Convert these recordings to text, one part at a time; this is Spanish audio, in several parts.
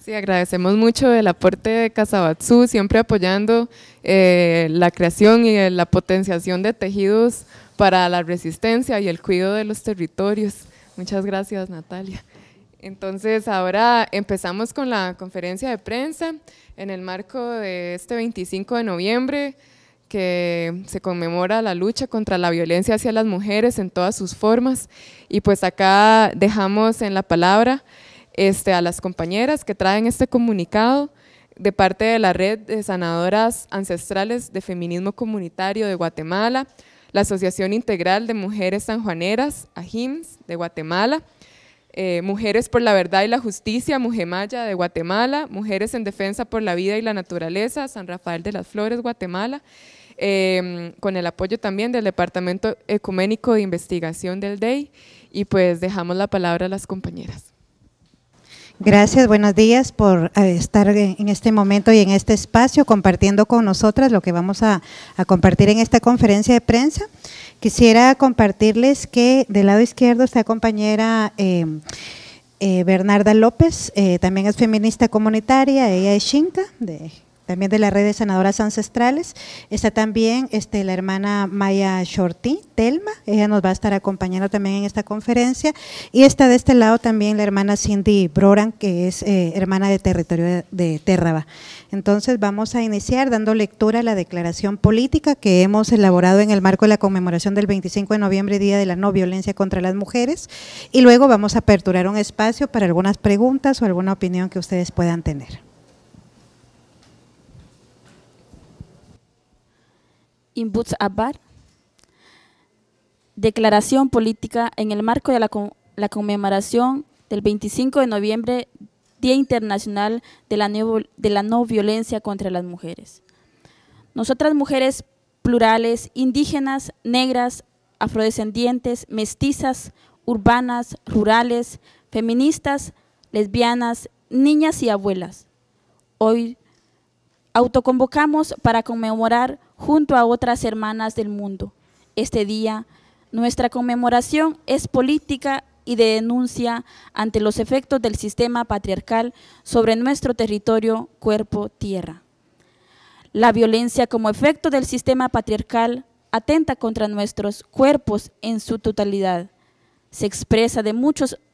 Sí, agradecemos mucho el aporte de Casabatsu, siempre apoyando eh, la creación y eh, la potenciación de tejidos para la resistencia y el cuidado de los territorios. Muchas gracias, Natalia. Entonces, ahora empezamos con la conferencia de prensa en el marco de este 25 de noviembre que se conmemora la lucha contra la violencia hacia las mujeres en todas sus formas. Y pues acá dejamos en la palabra este, a las compañeras que traen este comunicado de parte de la Red de Sanadoras Ancestrales de Feminismo Comunitario de Guatemala, la Asociación Integral de Mujeres Sanjuaneras, AJIMS, de Guatemala, eh, Mujeres por la Verdad y la Justicia, Mujemaya, de Guatemala, Mujeres en Defensa por la Vida y la Naturaleza, San Rafael de las Flores, Guatemala, em, con el apoyo también del Departamento Ecuménico de Investigación del DEI, y pues dejamos la palabra a las compañeras. Gracias, buenos días por eh, estar en este momento y en este espacio compartiendo con nosotras lo que vamos a, compartir en esta conferencia de prensa. Quisiera compartirles que del lado izquierdo está compañera eh, eh, Bernarda López, también es feminista comunitaria, ella es Xinca, de también de la red de sanadoras ancestrales. Está también este, la hermana Maya Shorty, Telma, ella nos va a estar acompañando también en esta conferencia. Y está de este lado también la hermana Cindy Broran, que es eh, hermana de territorio de, de Terraba. Entonces vamos a iniciar dando lectura a la declaración política que hemos elaborado en el marco de la conmemoración del 25 de noviembre, Día de la No Violencia contra las Mujeres, y luego vamos a aperturar un espacio para algunas preguntas o alguna opinión que ustedes puedan tener. Inbutz Abar, Abad, declaración política en el marco de la, conmemoración del 25 de noviembre, Día Internacional de la, de la No Violencia contra las Mujeres. Nosotras mujeres plurales, indígenas, negras, afrodescendientes, mestizas, urbanas, rurales, feministas, lesbianas, niñas y abuelas. Hoy autoconvocamos para conmemorar junto a otras hermanas del mundo. Este día, nuestra conmemoración es política y de denuncia ante los efectos del sistema patriarcal sobre nuestro territorio, cuerpo, tierra. La violencia como efecto del sistema patriarcal atenta contra nuestros cuerpos en su totalidad. Se expresa de,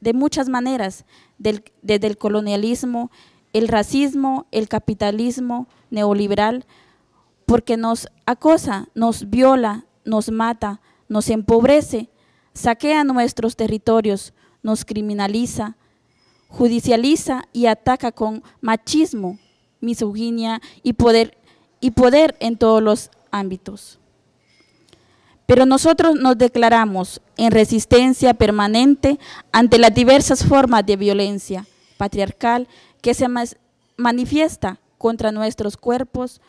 de muchas maneras, desde el colonialismo, el racismo, el capitalismo neoliberal, porque nos acosa, nos viola, nos mata, nos empobrece, saquea nuestros territorios, nos criminaliza, judicializa y ataca con machismo, misoginia y poder, y poder en todos los ámbitos. Pero nosotros nos declaramos en resistencia permanente ante las diversas formas de violencia patriarcal que se manifiesta contra nuestros cuerpos,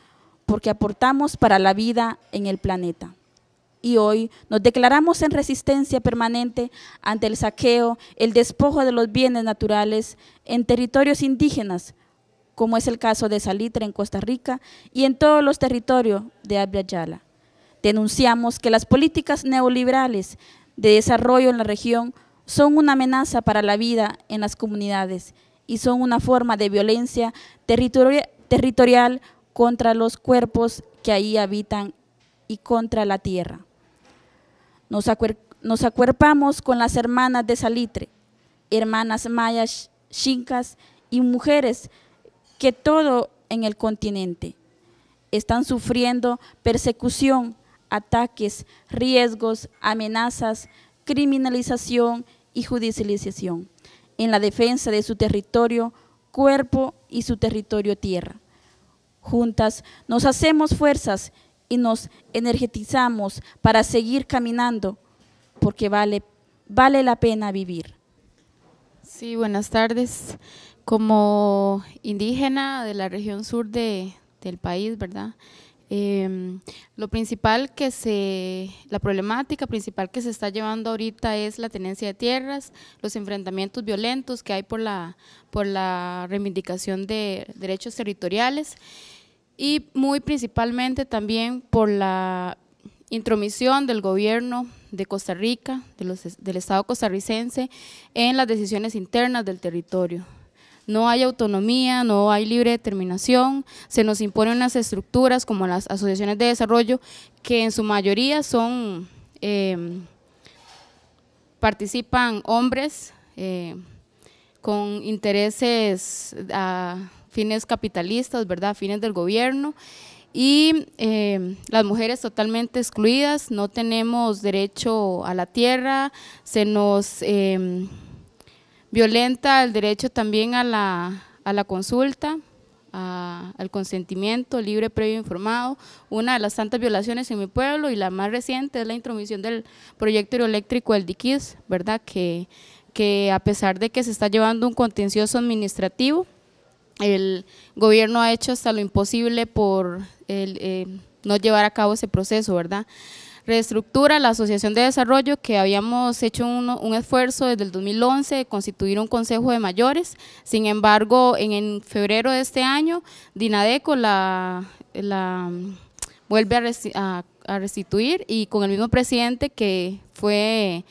porque aportamos para la vida en el planeta. Y hoy nos declaramos en resistencia permanente ante el saqueo, el despojo de los bienes naturales en territorios indígenas, como es el caso de Salitre en Costa Rica y en todos los territorios de Abya Yala. Denunciamos que las políticas neoliberales de desarrollo en la región son una amenaza para la vida en las comunidades y son una forma de violencia territorial contra los cuerpos que ahí habitan y contra la tierra. Nos, acuerpamos con las hermanas de Salitre, hermanas mayas, chincas y mujeres que todo en el continente están sufriendo persecución, ataques, riesgos, amenazas, criminalización y judicialización en la defensa de su territorio, cuerpo y su territorio tierra juntas, nos hacemos fuerzas y nos energetizamos para seguir caminando, porque vale, vale la pena vivir. Sí, buenas tardes. Como indígena de la región sur del país, ¿verdad? Em, lo principal que se, la problemática principal que se está llevando ahorita es la tenencia de tierras, los enfrentamientos violentos que hay por la, por la reivindicación de derechos territoriales y muy principalmente también por la intromisión del gobierno de Costa Rica, del Estado costarricense, en las decisiones internas del territorio. No hay autonomía, no hay libre determinación, se nos imponen unas estructuras como las asociaciones de desarrollo, que en su mayoría son, em, participan hombres eh, con intereses... Ah, fines capitalistas, ¿verdad? Fines del gobierno. Y eh, las mujeres totalmente excluidas, no tenemos derecho a la tierra, se nos em, violenta el derecho también a la, consulta, al consentimiento libre, previo, informado. Una de las tantas violaciones en mi pueblo y la más reciente es la intromisión del proyecto hidroeléctrico del Diquis, ¿verdad? Que, que a pesar de que se está llevando un contencioso administrativo, el gobierno ha hecho hasta lo imposible por eh, no llevar a cabo ese proceso, ¿verdad? reestructura la Asociación de Desarrollo, que habíamos hecho un, esfuerzo desde el 2011 de constituir un Consejo de Mayores. Sin embargo, en, febrero de este año, Dinadeco la, vuelve a restituir y con el mismo presidente que fue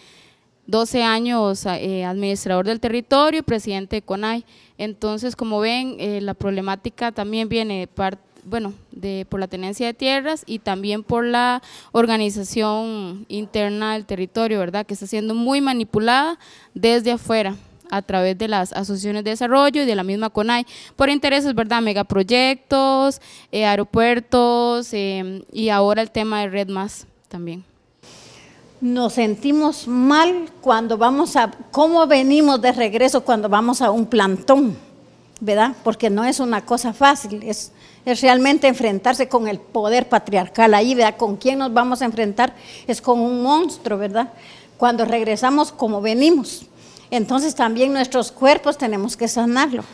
12 años eh, administrador del territorio y presidente de CONAI. Entonces, como ven, eh, la problemática también viene de bueno, de, por la tenencia de tierras y también por la organización interna del territorio, ¿verdad? Que está siendo muy manipulada desde afuera a través de las asociaciones de desarrollo y de la misma CONAI, por intereses, ¿verdad? Megaproyectos, eh, aeropuertos em, y ahora el tema de Red Más también nos sentimos mal cuando vamos a, cómo venimos de regreso cuando vamos a un plantón, ¿verdad? Porque no es una cosa fácil, es, es realmente enfrentarse con el poder patriarcal ahí, ¿verdad? ¿Con quién nos vamos a enfrentar? Es con un monstruo, ¿verdad? Cuando regresamos como venimos. Entonces también nuestros cuerpos tenemos que sanarlo.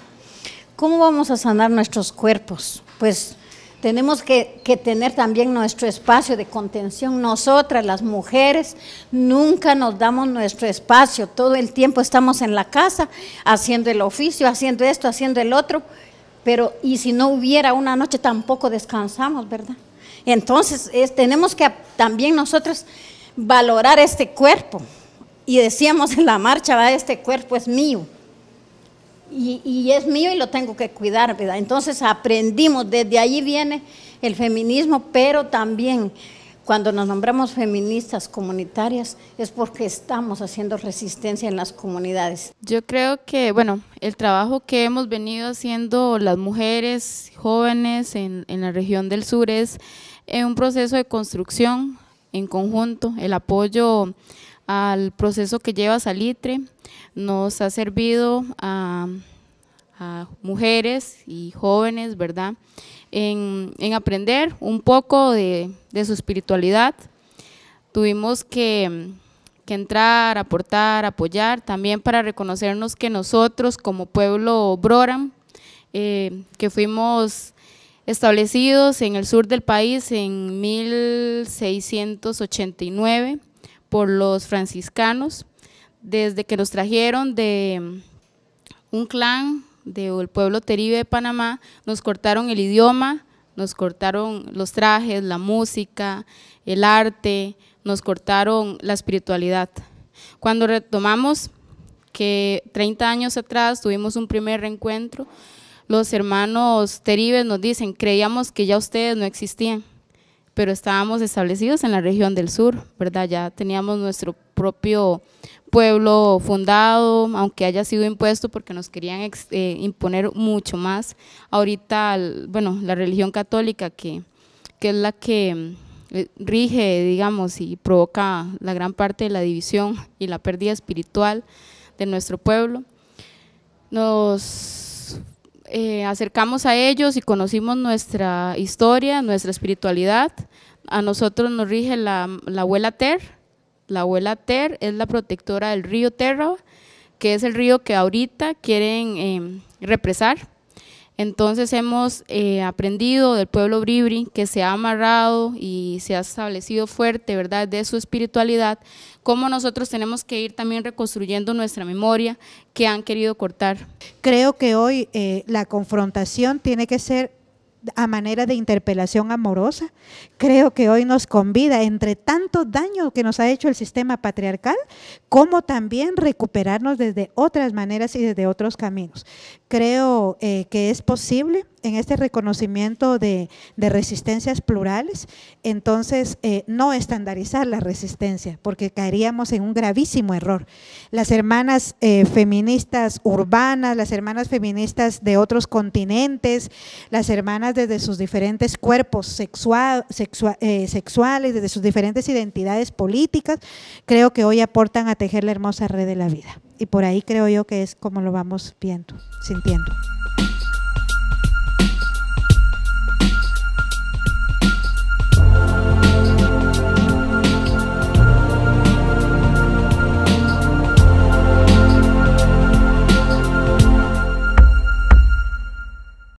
¿Cómo vamos a sanar nuestros cuerpos? Pues tenemos que, tener también nuestro espacio de contención. Nosotras, las mujeres, nunca nos damos nuestro espacio. Todo el tiempo estamos en la casa haciendo el oficio, haciendo esto, haciendo el otro. Pero, y si no hubiera una noche, tampoco descansamos, ¿verdad? Entonces, tenemos que también nosotros valorar este cuerpo. Y decíamos en la marcha, va, este cuerpo es mío y, es mío y lo tengo que cuidar, ¿verdad? Entonces aprendimos, desde ahí viene el feminismo, pero también cuando nos nombramos feministas comunitarias es porque estamos haciendo resistencia en las comunidades. Yo creo que, bueno, el trabajo que hemos venido haciendo las mujeres jóvenes en, en la región del sur es eh, un proceso de construcción en conjunto, el apoyo al proceso que lleva Salitre, nos ha servido a, mujeres y jóvenes, ¿verdad?, en, aprender un poco de, su espiritualidad. Tuvimos que, entrar, aportar, apoyar, también para reconocernos que nosotros como pueblo Broram, eh, que fuimos establecidos en el sur del país en 1689 por los franciscanos, desde que nos trajeron de un clan del pueblo teribe de Panamá, nos cortaron el idioma, nos cortaron los trajes, la música, el arte, nos cortaron la espiritualidad. Cuando retomamos que 30 años atrás tuvimos un primer reencuentro, los hermanos teribes nos dicen, creíamos que ya ustedes no existían pero estábamos establecidos en la región del sur, ¿verdad? Ya teníamos nuestro propio pueblo fundado, aunque haya sido impuesto porque nos querían eh, imponer mucho más. Ahorita, bueno, la religión católica que, que es la que eh, rige, digamos, y provoca la gran parte de la división y la pérdida espiritual de nuestro pueblo, nos eh, acercamos a ellos y conocimos nuestra historia, nuestra espiritualidad. A nosotros nos rige la, abuela Ter. La abuela Ter es la protectora del río Terra, que es el río que ahorita quieren em, represar entonces hemos eh, aprendido del pueblo bribri que se ha amarrado y se ha establecido fuerte, ¿verdad?, de su espiritualidad, cómo nosotros tenemos que ir también reconstruyendo nuestra memoria que han querido cortar. Creo que hoy eh, la confrontación tiene que ser a manera de interpelación amorosa. Creo que hoy nos convida, entre tanto daño que nos ha hecho el sistema patriarcal, como también recuperarnos desde otras maneras y desde otros caminos. Creo eh, que es posible en este reconocimiento de, resistencias plurales, entonces eh, no estandarizar la resistencia, porque caeríamos en un gravísimo error. Las hermanas eh, feministas urbanas, las hermanas feministas de otros continentes, las hermanas desde sus diferentes cuerpos sexual, eh, sexuales, desde sus diferentes identidades políticas, creo que hoy aportan a tejer la hermosa red de la vida. Y por ahí creo yo que es como lo vamos viendo, sintiendo.